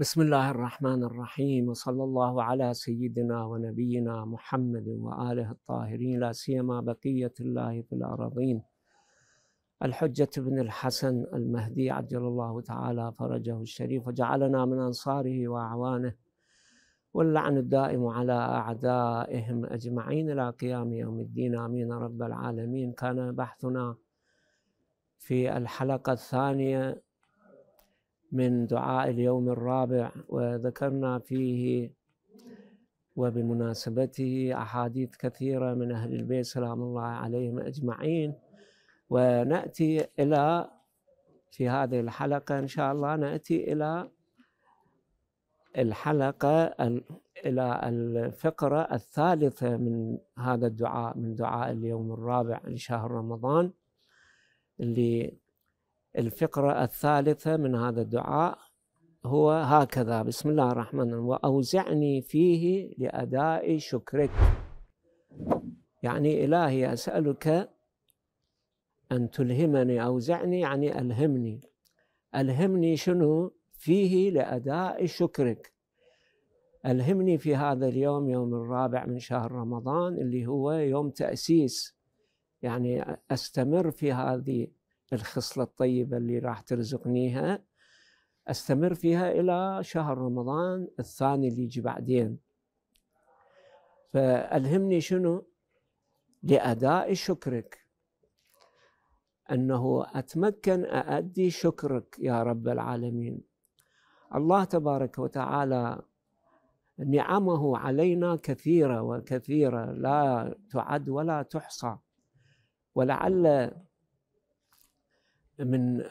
بسم الله الرحمن الرحيم وصلى الله على سيدنا ونبينا محمد وآله الطاهرين لا سيما بقية الله في الأراضين الحجة بن الحسن المهدي عجل الله تعالى فرجه الشريف وجعلنا من أنصاره وأعوانه واللعن الدائم على أعدائهم أجمعين إلى قيام يوم الدين آمين رب العالمين كان بحثنا في الحلقة الثانية من دعاء اليوم الرابع وذكرنا فيه وبمناسبته أحاديث كثيرة من أهل البيت سلام الله عليهم أجمعين ونأتي إلى في هذه الحلقة إن شاء الله نأتي إلى الحلقة إلى الفقرة الثالثة من هذا الدعاء من دعاء اليوم الرابع لشهر رمضان اللي الفقرة الثالثة من هذا الدعاء هو هكذا بسم الله الرحمن الرحيم وأوزعني فيه لأداء شكرك يعني إلهي أسألك أن تلهمني أوزعني يعني ألهمني ألهمني شنو فيه لأداء شكرك ألهمني في هذا اليوم يوم الرابع من شهر رمضان اللي هو يوم تأسيس يعني أستمر في هذه الخصلة الطيبة اللي راح ترزقنيها أستمر فيها إلى شهر رمضان الثاني اللي يجي بعدين فألهمني شنو لأداء شكرك أنه أتمكن أأدي شكرك يا رب العالمين الله تبارك وتعالى نعمه علينا كثيرة وكثيرة لا تعد ولا تحصى ولعل من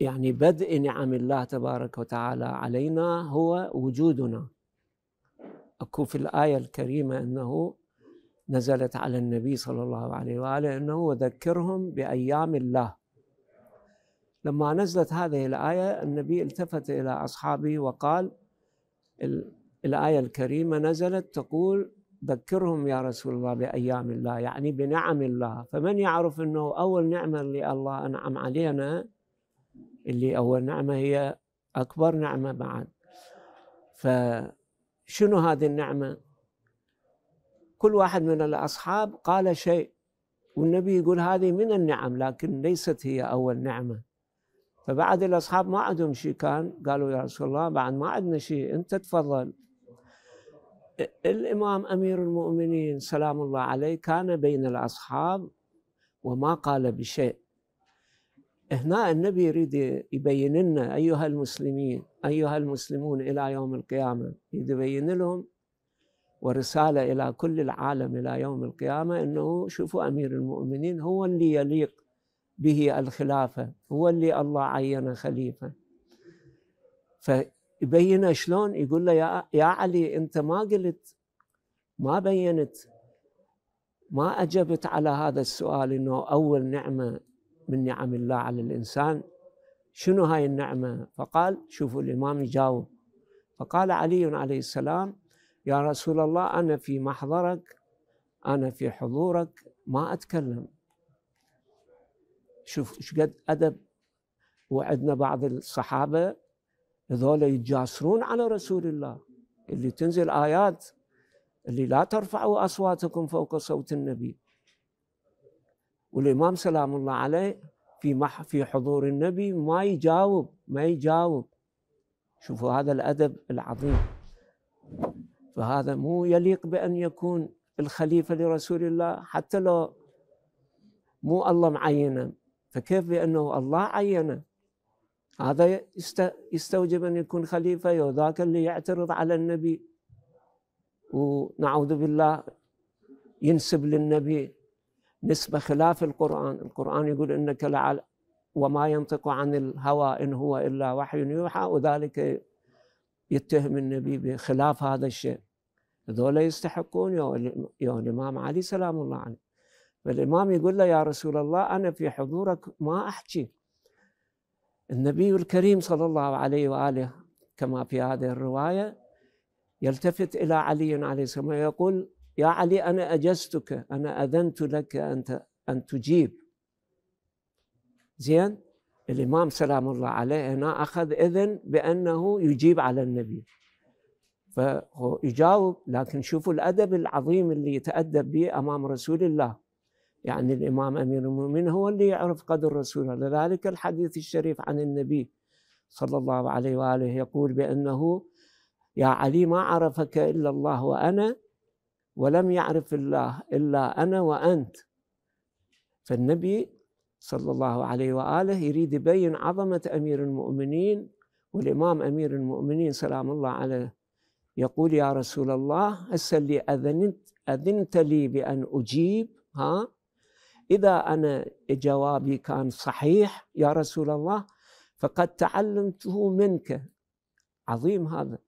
يعني بدء نعم الله تبارك وتعالى علينا هو وجودنا اكو في الايه الكريمه انه نزلت على النبي صلى الله عليه واله انه وذكرهم بايام الله لما نزلت هذه الايه النبي التفت الى اصحابه وقال الايه الكريمه نزلت تقول ذكرهم يا رسول الله بأيام الله يعني بنعم الله فمن يعرف أنه أول نعمة اللي الله أنعم علينا اللي أول نعمة هي أكبر نعمة بعد فشنو هذه النعمة كل واحد من الأصحاب قال شيء والنبي يقول هذه من النعم لكن ليست هي أول نعمة فبعد الأصحاب ما عندهم شيء كان قالوا يا رسول الله بعد ما عندنا شيء أنت تفضل الامام امير المؤمنين سلام الله عليه كان بين الاصحاب وما قال بشيء هنا النبي يريد يبين لنا ايها المسلمين ايها المسلمون الى يوم القيامه يريد يبين لهم ورساله الى كل العالم الى يوم القيامه انه شوفوا امير المؤمنين هو اللي يليق به الخلافه هو اللي الله عينه خليفه ف يبينه شلون يقول له يا, يا علي انت ما قلت ما بينت ما اجبت على هذا السؤال انه اول نعمه من نعم الله على الانسان شنو هاي النعمه؟ فقال شوفوا الامام يجاوب فقال علي عليه السلام يا رسول الله انا في محضرك انا في حضورك ما اتكلم شوف شقد ادب وعندنا بعض الصحابه هذول يتجاسرون على رسول الله اللي تنزل آيات اللي لا ترفعوا أصواتكم فوق صوت النبي والإمام سلام الله عليه في مح في حضور النبي ما يجاوب ما يجاوب شوفوا هذا الأدب العظيم فهذا مو يليق بأن يكون الخليفة لرسول الله حتى لو مو الله معينه فكيف بأنه الله عينه هذا يستوجب أن يكون خليفة وذاك اللي يعترض على النبي ونعوذ بالله ينسب للنبي نسبة خلاف القرآن القرآن يقول إنك لعل وما ينطق عن الهوى إن هو إلا وحي يوحى وذلك يتهم النبي بخلاف هذا الشيء هذول يستحقون يا الإمام علي سلام الله عليه فالإمام يقول له يا رسول الله أنا في حضورك ما أحكي النبي الكريم صلى الله عليه واله كما في هذه الروايه يلتفت الى علي عليه السلام ويقول يا علي انا اجزتك انا اذنت لك انت ان تجيب زين الامام سلام الله عليه هنا اخذ اذن بانه يجيب على النبي فهو يجاوب لكن شوفوا الادب العظيم اللي يتادب به امام رسول الله يعني الإمام أمير المؤمنين هو اللي يعرف قدر رسوله لذلك الحديث الشريف عن النبي صلى الله عليه وآله يقول بأنه يا علي ما عرفك إلا الله وأنا ولم يعرف الله إلا أنا وأنت فالنبي صلى الله عليه وآله يريد يبين عظمة أمير المؤمنين والإمام أمير المؤمنين سلام الله عليه يقول يا رسول الله هسه اللي أذنت أذنت لي بأن أجيب ها إذا أنا جوابي كان صحيح يا رسول الله فقد تعلمته منك عظيم هذا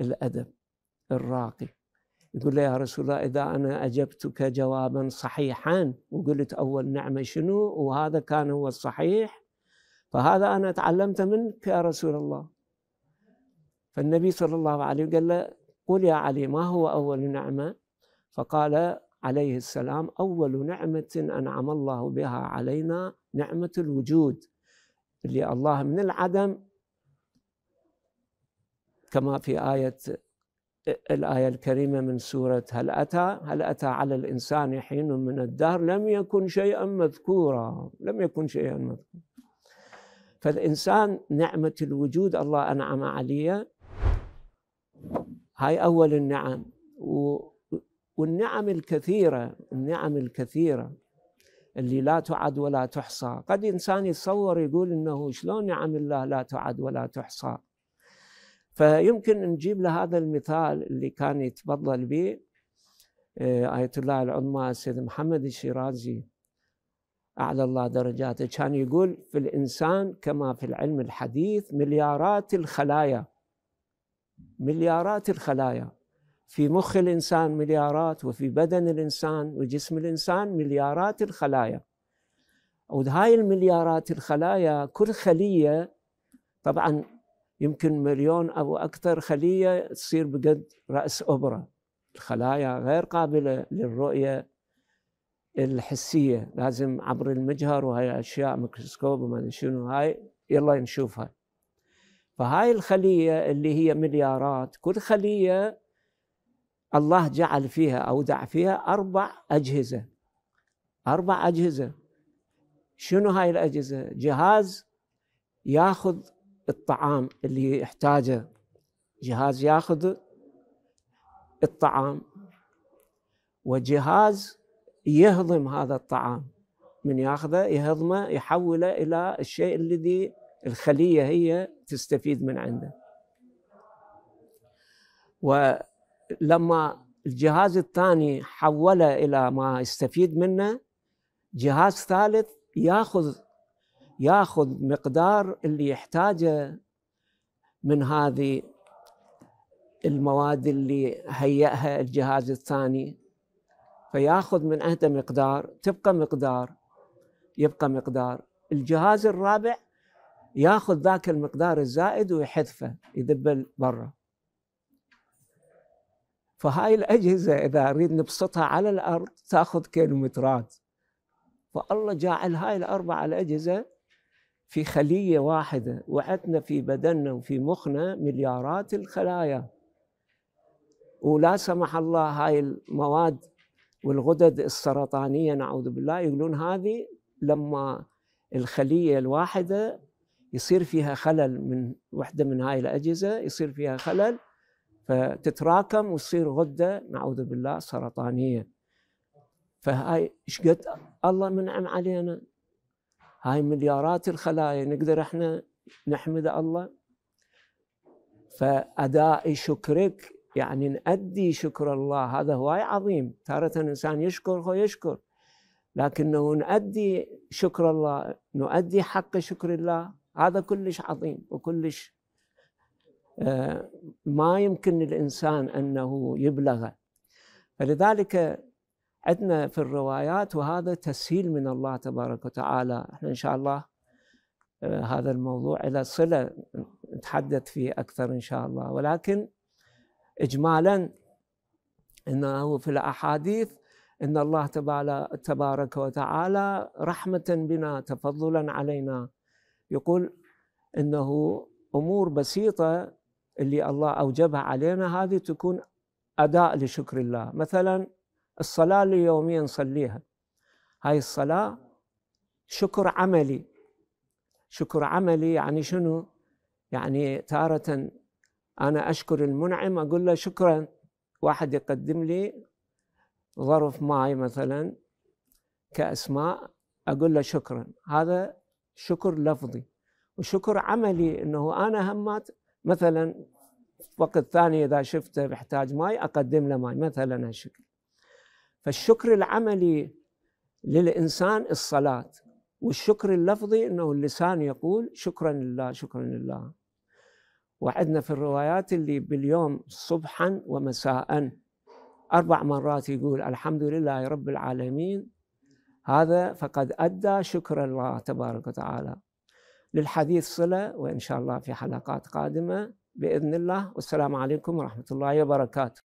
الأدب الراقي يقول له يا رسول الله إذا أنا أجبتك جوابا صحيحا وقلت أول نعمة شنو وهذا كان هو الصحيح فهذا أنا تعلمت منك يا رسول الله فالنبي صلى الله عليه وسلم قال له قل يا علي ما هو أول نعمة فقال عليه السلام اول نعمه انعم الله بها علينا نعمه الوجود اللي الله من العدم كما في ايه الايه الكريمه من سوره هل اتى هل اتى على الانسان حين من الدهر لم يكن شيئا مذكورا لم يكن شيئا مذكورا فالانسان نعمه الوجود الله انعم عليه هاي اول النعم و والنعم الكثيرة النعم الكثيرة اللي لا تعد ولا تحصى قد إنسان يتصور يقول إنه شلون نعم الله لا تعد ولا تحصى فيمكن نجيب لهذا المثال اللي كان يتفضل به آه، آية الله العظمى السيد محمد الشيرازي أعلى الله درجاته كان يقول في الإنسان كما في العلم الحديث مليارات الخلايا مليارات الخلايا في مخ الانسان مليارات وفي بدن الانسان وجسم الانسان مليارات الخلايا وهاي المليارات الخلايا كل خليه طبعا يمكن مليون او اكثر خليه تصير بقد راس ابره الخلايا غير قابله للرؤيه الحسيه لازم عبر المجهر وهي اشياء ميكروسكوب وما شنو هاي يلا نشوفها فهاي الخليه اللي هي مليارات كل خليه الله جعل فيها أودع فيها أربع أجهزة أربع أجهزة شنو هاي الأجهزة؟ جهاز ياخذ الطعام اللي يحتاجه جهاز ياخذ الطعام وجهاز يهضم هذا الطعام من ياخذه يهضمه يحوله الى الشيء الذي الخليه هي تستفيد من عنده و لما الجهاز الثاني حوله الى ما يستفيد منه جهاز ثالث ياخذ ياخذ مقدار اللي يحتاجه من هذه المواد اللي هيئها الجهاز الثاني فياخذ من عنده مقدار تبقى مقدار يبقى مقدار الجهاز الرابع ياخذ ذاك المقدار الزائد ويحذفه يدبل برا فهاي الأجهزة إذا أريد نبسطها على الأرض تأخذ كيلومترات فالله جعل هاي الأربع الأجهزة في خلية واحدة وعندنا في بدننا وفي مخنا مليارات الخلايا ولا سمح الله هاي المواد والغدد السرطانية نعوذ بالله يقولون هذه لما الخلية الواحدة يصير فيها خلل من وحدة من هاي الأجهزة يصير فيها خلل فتتراكم وتصير غده نعوذ بالله سرطانيه فهاي ايش قد الله منعم علينا هاي مليارات الخلايا نقدر احنا نحمد الله فاداء شكرك يعني نأدي شكر الله هذا هواي عظيم تارة الإنسان يشكر هو يشكر لكنه نؤدي شكر الله نؤدي حق شكر الله هذا كلش عظيم وكلش ما يمكن الانسان أنه يبلغه فلذلك عندنا في الروايات وهذا تسهيل من الله تبارك وتعالى احنا إن شاء الله آه، هذا الموضوع إلى صلة نتحدث فيه أكثر إن شاء الله ولكن إجمالا إنه في الأحاديث إن الله تبارك وتعالى رحمة بنا تفضلا علينا يقول إنه أمور بسيطة اللي الله أوجبها علينا هذه تكون أداء لشكر الله مثلا الصلاة اللي يوميا نصليها هاي الصلاة شكر عملي شكر عملي يعني شنو يعني تارة أنا أشكر المنعم أقول له شكرا واحد يقدم لي ظرف ماي مثلا كاسماء أقول له شكرا هذا شكر لفظي وشكر عملي أنه أنا همات مثلا وقت ثاني اذا شفته بحتاج ماي اقدم له ماي مثلا هالشكل فالشكر العملي للانسان الصلاه والشكر اللفظي انه اللسان يقول شكرا لله شكرا لله وعندنا في الروايات اللي باليوم صبحا ومساء اربع مرات يقول الحمد لله رب العالمين هذا فقد ادى شكر الله تبارك وتعالى للحديث صلة وإن شاء الله في حلقات قادمة بإذن الله والسلام عليكم ورحمة الله وبركاته